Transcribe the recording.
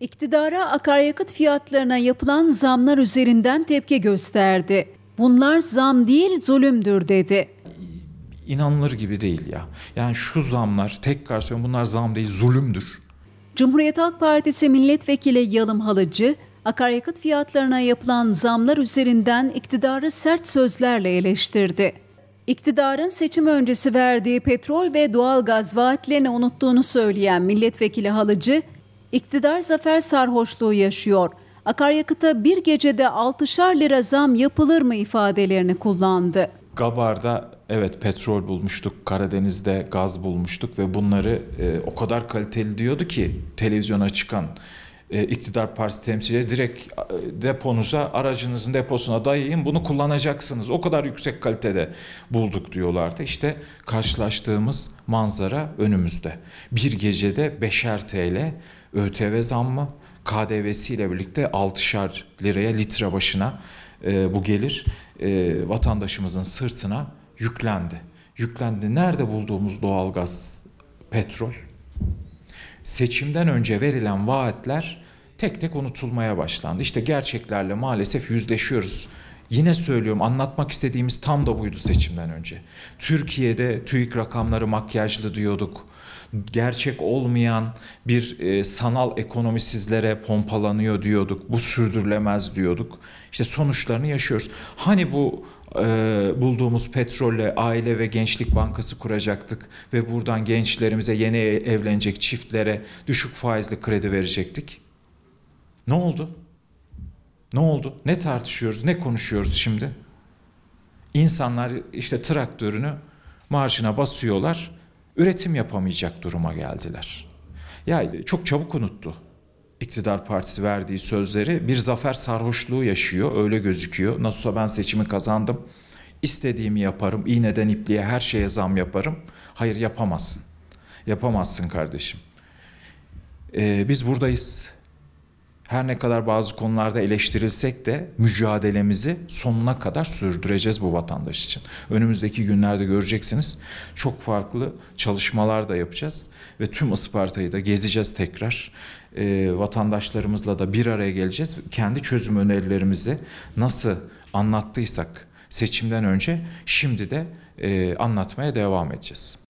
İktidara akaryakıt fiyatlarına yapılan zamlar üzerinden tepki gösterdi. Bunlar zam değil zulümdür dedi. İnanılır gibi değil ya. Yani şu zamlar tekrar söylüyorum bunlar zam değil zulümdür. Cumhuriyet Halk Partisi milletvekili Yalım Halıcı akaryakıt fiyatlarına yapılan zamlar üzerinden iktidarı sert sözlerle eleştirdi. İktidarın seçim öncesi verdiği petrol ve doğal gaz vaatlerini unuttuğunu söyleyen milletvekili Halıcı, İktidar zafer sarhoşluğu yaşıyor. Akaryakıta bir gecede 6'şar lira zam yapılır mı ifadelerini kullandı. Gabar'da evet petrol bulmuştuk, Karadeniz'de gaz bulmuştuk ve bunları e, o kadar kaliteli diyordu ki televizyona çıkan e, iktidar partisi temsilcileri direkt e, deponuza, aracınızın deposuna dayayın bunu kullanacaksınız. O kadar yüksek kalitede bulduk diyorlardı. İşte karşılaştığımız manzara önümüzde. Bir gecede 5'er TL ÖTV zammı KDV'siyle birlikte 6'şer liraya litre başına e, bu gelir e, vatandaşımızın sırtına yüklendi. Yüklendi. Nerede bulduğumuz doğalgaz, petrol seçimden önce verilen vaatler tek tek unutulmaya başlandı. İşte gerçeklerle maalesef yüzleşiyoruz. Yine söylüyorum anlatmak istediğimiz tam da buydu seçimden önce. Türkiye'de TÜİK rakamları makyajlı diyorduk. Gerçek olmayan bir e, sanal ekonomi sizlere pompalanıyor diyorduk. Bu sürdürülemez diyorduk. İşte sonuçlarını yaşıyoruz. Hani bu e, bulduğumuz petrolle aile ve gençlik bankası kuracaktık ve buradan gençlerimize yeni evlenecek çiftlere düşük faizli kredi verecektik. Ne oldu? Ne oldu? Ne tartışıyoruz? Ne konuşuyoruz şimdi? İnsanlar işte traktörünü marşına basıyorlar. Üretim yapamayacak duruma geldiler. Ya çok çabuk unuttu. İktidar partisi verdiği sözleri bir zafer sarhoşluğu yaşıyor. Öyle gözüküyor. Nasılsa ben seçimi kazandım. İstediğimi yaparım. İğneden ipliğe her şeye zam yaparım. Hayır yapamazsın. Yapamazsın kardeşim. Ee, biz buradayız her ne kadar bazı konularda eleştirilsek de mücadelemizi sonuna kadar sürdüreceğiz bu vatandaş için. Önümüzdeki günlerde göreceksiniz. Çok farklı çalışmalar da yapacağız ve tüm Isparta'yı da gezeceğiz tekrar. E, vatandaşlarımızla da bir araya geleceğiz. Kendi çözüm önerilerimizi nasıl anlattıysak seçimden önce şimdi de e, anlatmaya devam edeceğiz.